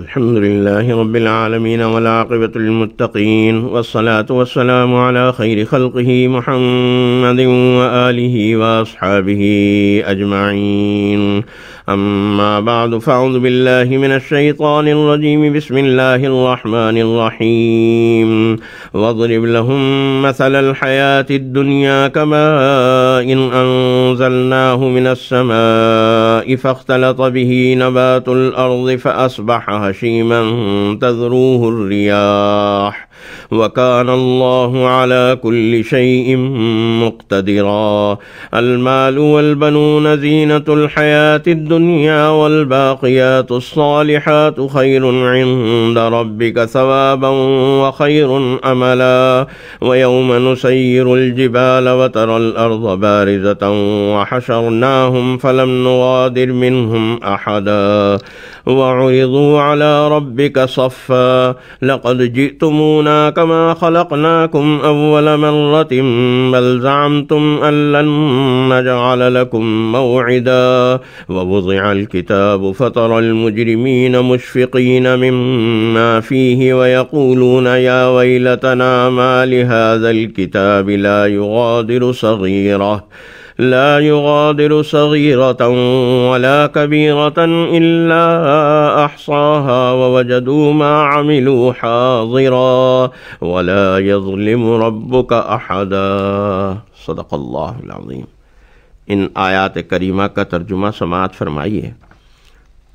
الحمد لله رب العالمين والعاقبة للمتقين والصلاة والسلام على خير خلقه محمد وآله وأصحابه أجمعين أما بعد فأعوذ بالله من الشيطان الرجيم بسم الله الرحمن الرحيم واضرب لهم مثل الحياة الدنيا كماء إن أنزلناه من السماء فاختلط به نبات الأرض فأصبح هشيما تذروه الرياح وكان الله على كل شيء مقتدرا المال والبنون زينة الحياة الدنيا والباقيات الصالحات خير عند ربك ثوابا وخير أملا ويوم نسير الجبال وترى الأرض بارزة وحشرناهم فلم نغادر منهم أحدا وعرضوا على ربك صفا لقد جئتمون خلقنا كما خلقناكم أول مرة بل زعمتم أن لن نجعل لكم موعدا ووضع الكتاب فترى المجرمين مشفقين مما فيه ويقولون يا ويلتنا ما لهذا الكتاب لا يغادر صغيره لا يغادر صغيرة ولا كبيرة إلا أحصاها ووجدوا ما عملوا حاضرا ولا يظلم ربك أحدا صدق الله العظيم ان آیات کریمہ کا ترجمہ سماعت فرمائیے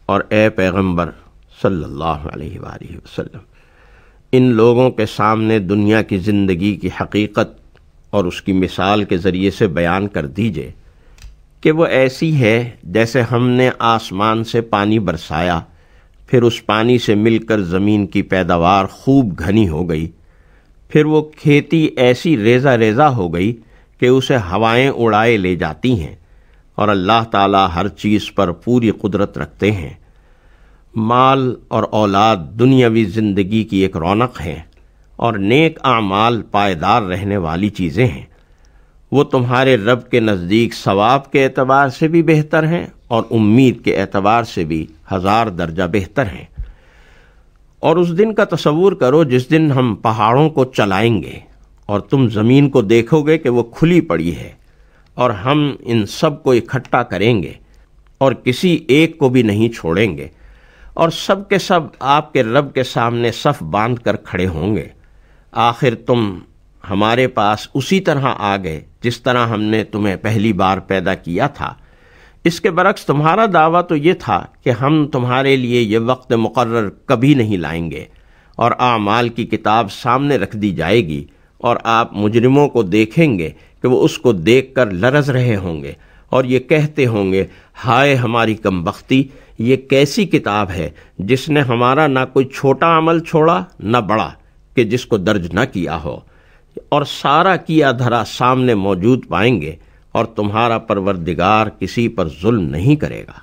اور اے پیغمبر صلی اللہ علیہ وآلہ وسلم ان لوگوں کے سامنے دنیا کی زندگی کی حقیقت اور اس کی مثال کے ذریعے سے بیان کر دیجئے کہ وہ ایسی ہے جیسے ہم نے آسمان سے پانی برسایا پھر اس پانی سے مل کر زمین کی پیداوار خوب گھنی ہو گئی پھر وہ کھیتی ایسی ریزہ ریزہ ہو گئی کہ اسے ہوائیں اڑائے لے جاتی ہیں اور اللہ تعالی ہر چیز پر پوری قدرت رکھتے ہیں مال اور اولاد دنیاوی زندگی کی ایک رونق ہیں اور نیک اعمال پائیدار رہنے والی چیزیں ہیں وہ تمہارے رب کے نزدیک ثواب کے اعتبار سے بھی بہتر ہیں اور امید کے اعتبار سے بھی ہزار درجہ بہتر ہیں اور اس دن کا تصور کرو جس دن ہم پہاڑوں کو چلائیں گے اور تم زمین کو دیکھو گے کہ وہ کھلی پڑی ہے اور ہم ان سب کو اکھٹا کریں گے اور کسی ایک کو بھی نہیں چھوڑیں گے اور سب کے سب آپ کے رب کے سامنے صف باندھ کر کھڑے ہوں گے آخر تم ہمارے پاس اسی طرح آ گئے جس طرح ہم نے تمہیں پہلی بار پیدا کیا تھا اس کے برعکس تمہارا دعویٰ تو یہ تھا کہ ہم تمہارے لیے یہ وقت مقرر کبھی نہیں لائیں گے اور اعمال کی کتاب سامنے رکھ دی جائے گی اور آپ مجرموں کو دیکھیں گے کہ وہ اس کو دیکھ کر لرز رہے ہوں گے اور یہ کہتے ہوں گے ہائے ہماری کم بختی یہ کیسی کتاب ہے جس نے ہمارا نہ کوئی چھوٹا عمل چھوڑا نہ بڑا کہ جس کو درج نہ کیا ہو اور سارا کیا دھرا سامنے موجود پائیں گے اور تمہارا پروردگار کسی پر ظلم نہیں کرے گا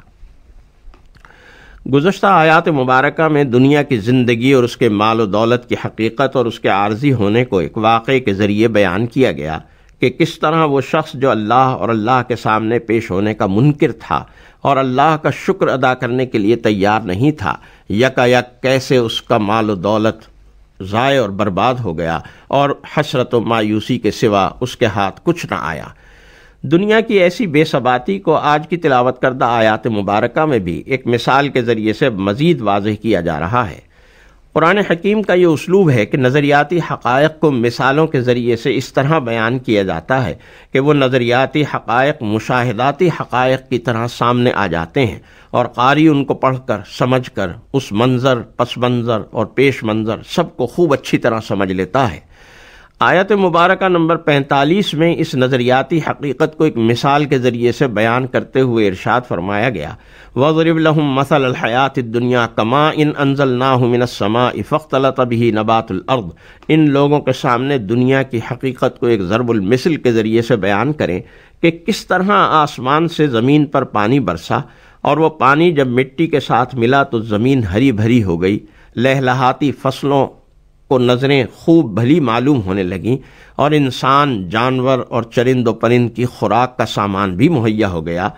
گزشتہ آیات مبارکہ میں دنیا کی زندگی اور اس کے مال و دولت کی حقیقت اور اس کے عارضی ہونے کو ایک واقعے کے ذریعے بیان کیا گیا کہ کس طرح وہ شخص جو اللہ اور اللہ کے سامنے پیش ہونے کا منکر تھا اور اللہ کا شکر ادا کرنے کے لیے تیار نہیں تھا یک کیسے اس کا مال و دولت ضائع اور برباد ہو گیا اور حسرت و مایوسی کے سوا اس کے ہاتھ کچھ نہ آیا دنیا کی ایسی بے ثباتی کو آج کی تلاوت کردہ آیات مبارکہ میں بھی ایک مثال کے ذریعے سے مزید واضح کیا جا رہا ہے قرآن حکیم کا یہ اسلوب ہے کہ نظریاتی حقائق کو مثالوں کے ذریعے سے اس طرح بیان کیا جاتا ہے کہ وہ نظریاتی حقائق مشاہداتی حقائق کی طرح سامنے آ جاتے ہیں اور قاری ان کو پڑھ کر سمجھ کر اس منظر پس منظر اور پیش منظر سب کو خوب اچھی طرح سمجھ لیتا ہے آیت مبارکہ نمبر پینتالیس میں اس نظریاتی حقیقت کو ایک مثال کے ذریعے سے بیان کرتے ہوئے ارشاد فرمایا گیا وَضْرِبْ لَهُمْ مَثَلَ الْحَيَاةِ الدُّنْيَا ان إِنْ أَنزَلْنَاهُ مِنَ السَّمَاءِ افقلا بِهِ نبات الْأَرْضِ ان لوگوں کے سامنے دنیا کی حقیقت کو ایک ضرب المثل کے ذریعے سے بیان کریں کہ کس طرح آسمان سے زمین پر پانی برسا اور وہ پانی جب مٹی کے ساتھ ملا تو زمین ہری بھری ہو گئی لہلہاتی فصلوں کو نظریں خوب بھلی معلوم ہونے لگیں اور انسان جانور اور چرند و پرند کی خوراک کا سامان بھی مہیا ہو گیا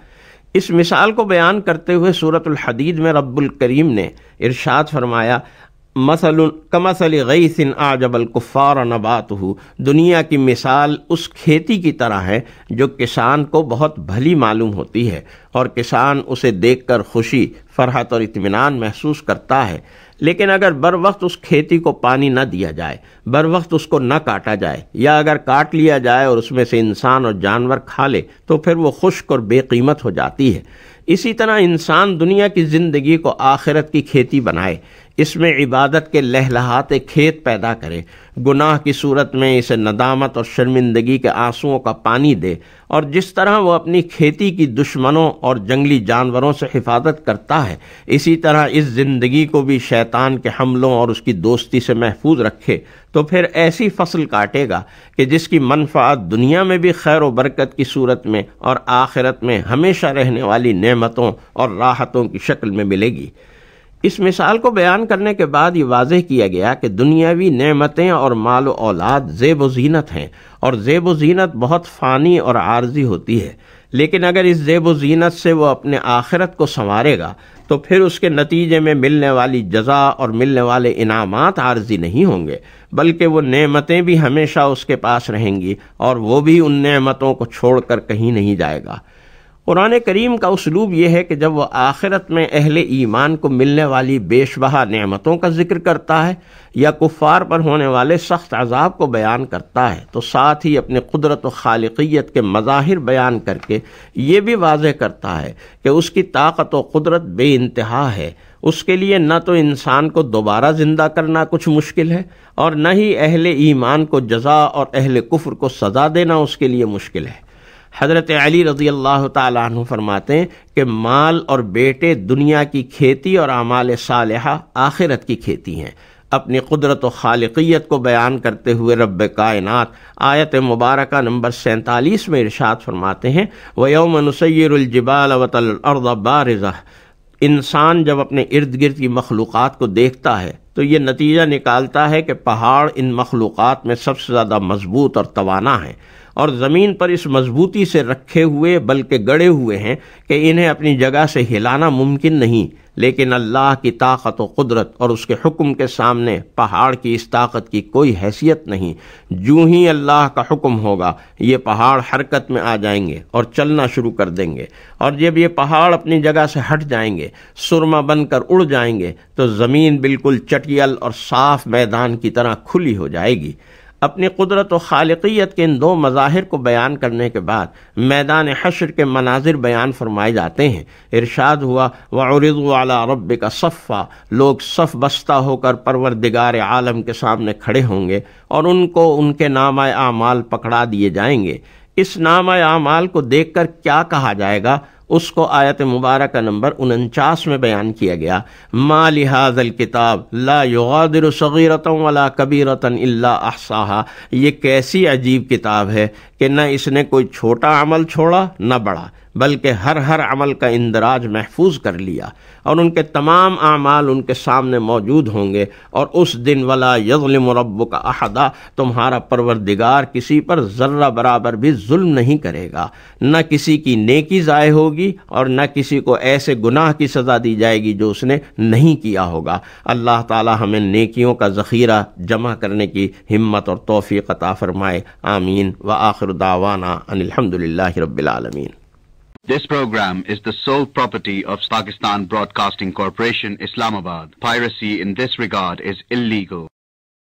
اس مثال کو بیان کرتے ہوئے صورت الحدید میں رب الکریم نے ارشاد فرمایا مثل کماسلی جب ہو دنیا کی مثال اس کھیتی کی طرح ہے جو کسان کو بہت بھلی معلوم ہوتی ہے اور کسان اسے دیکھ کر خوشی فرحت اور اطمینان محسوس کرتا ہے لیکن اگر بر وقت اس کھیتی کو پانی نہ دیا جائے بر وقت اس کو نہ کاٹا جائے یا اگر کاٹ لیا جائے اور اس میں سے انسان اور جانور کھا لے تو پھر وہ خشک اور بے قیمت ہو جاتی ہے اسی طرح انسان دنیا کی زندگی کو آخرت کی کھیتی بنائے اس میں عبادت کے لہلہات کھیت پیدا کرے گناہ کی صورت میں اسے ندامت اور شرمندگی کے آنسوؤں کا پانی دے اور جس طرح وہ اپنی کھیتی کی دشمنوں اور جنگلی جانوروں سے حفاظت کرتا ہے اسی طرح اس زندگی کو بھی شیطان کے حملوں اور اس کی دوستی سے محفوظ رکھے تو پھر ایسی فصل کاٹے گا کہ جس کی منفعات دنیا میں بھی خیر و برکت کی صورت میں اور آخرت میں ہمیشہ رہنے والی نعمتوں اور راحتوں کی شکل میں ملے گی اس مثال کو بیان کرنے کے بعد یہ واضح کیا گیا کہ دنیاوی نعمتیں اور مال و اولاد زیب و زینت ہیں اور زیب و زینت بہت فانی اور عارضی ہوتی ہے لیکن اگر اس زیب و زینت سے وہ اپنے آخرت کو سنوارے گا تو پھر اس کے نتیجے میں ملنے والی جزا اور ملنے والے انعامات عارضی نہیں ہوں گے بلکہ وہ نعمتیں بھی ہمیشہ اس کے پاس رہیں گی اور وہ بھی ان نعمتوں کو چھوڑ کر کہیں نہیں جائے گا قرآن کریم کا اسلوب یہ ہے کہ جب وہ آخرت میں اہل ایمان کو ملنے والی بیش بہا نعمتوں کا ذکر کرتا ہے یا کفار پر ہونے والے سخت عذاب کو بیان کرتا ہے تو ساتھ ہی اپنے قدرت و خالقیت کے مظاہر بیان کر کے یہ بھی واضح کرتا ہے کہ اس کی طاقت و قدرت بے انتہا ہے اس کے لیے نہ تو انسان کو دوبارہ زندہ کرنا کچھ مشکل ہے اور نہ ہی اہل ایمان کو جزا اور اہل کفر کو سزا دینا اس کے لیے مشکل ہے حضرت علی رضی اللہ تعالیٰ عنہ فرماتے ہیں کہ مال اور بیٹے دنیا کی کھیتی اور اعمال صالحہ آخرت کی کھیتی ہیں اپنی قدرت و خالقیت کو بیان کرتے ہوئے رب کائنات آیت مبارکہ نمبر سینتالیس میں ارشاد فرماتے ہیں و یومن سیرالجبا الربا بَارِزَةً انسان جب اپنے ارد گرد کی مخلوقات کو دیکھتا ہے تو یہ نتیجہ نکالتا ہے کہ پہاڑ ان مخلوقات میں سب سے زیادہ مضبوط اور توانا ہیں اور زمین پر اس مضبوطی سے رکھے ہوئے بلکہ گڑے ہوئے ہیں کہ انہیں اپنی جگہ سے ہلانا ممکن نہیں لیکن اللہ کی طاقت و قدرت اور اس کے حکم کے سامنے پہاڑ کی اس طاقت کی کوئی حیثیت نہیں جو ہی اللہ کا حکم ہوگا یہ پہاڑ حرکت میں آ جائیں گے اور چلنا شروع کر دیں گے اور جب یہ پہاڑ اپنی جگہ سے ہٹ جائیں گے سرما بن کر اڑ جائیں گے تو زمین بالکل چٹیل اور صاف میدان کی طرح کھلی ہو جائے گی اپنی قدرت و خالقیت کے ان دو مظاہر کو بیان کرنے کے بعد میدان حشر کے مناظر بیان فرمائے جاتے ہیں ارشاد ہوا وعرض علی رب کا صفہ لوگ صف بستہ ہو کر پروردگار عالم کے سامنے کھڑے ہوں گے اور ان کو ان کے نامہ اعمال پکڑا دیے جائیں گے اس نامہ اعمال کو دیکھ کر کیا کہا جائے گا اس کو آیت مبارکہ نمبر انچاس میں بیان کیا گیا ما لحاظ الکتاب لا صغیرتا ولا کبیرتا اللہ صحاح یہ کیسی عجیب کتاب ہے کہ نہ اس نے کوئی چھوٹا عمل چھوڑا نہ بڑا بلکہ ہر ہر عمل کا اندراج محفوظ کر لیا اور ان کے تمام اعمال ان کے سامنے موجود ہوں گے اور اس دن والا یزل مربو کا احدہ تمہارا پروردگار کسی پر ذرہ برابر بھی ظلم نہیں کرے گا نہ کسی کی نیکی ضائع ہوگی اور نہ کسی کو ایسے گناہ کی سزا دی جائے گی جو اس نے نہیں کیا ہوگا اللہ تعالی ہمیں نیکیوں کا ذخیرہ جمع کرنے کی ہمت اور توفیق عطا فرمائے آمین و آخر داوانہ الحمد للہ رب العالمین This program is the sole property of Pakistan Broadcasting Corporation, Islamabad. Piracy in this regard is illegal.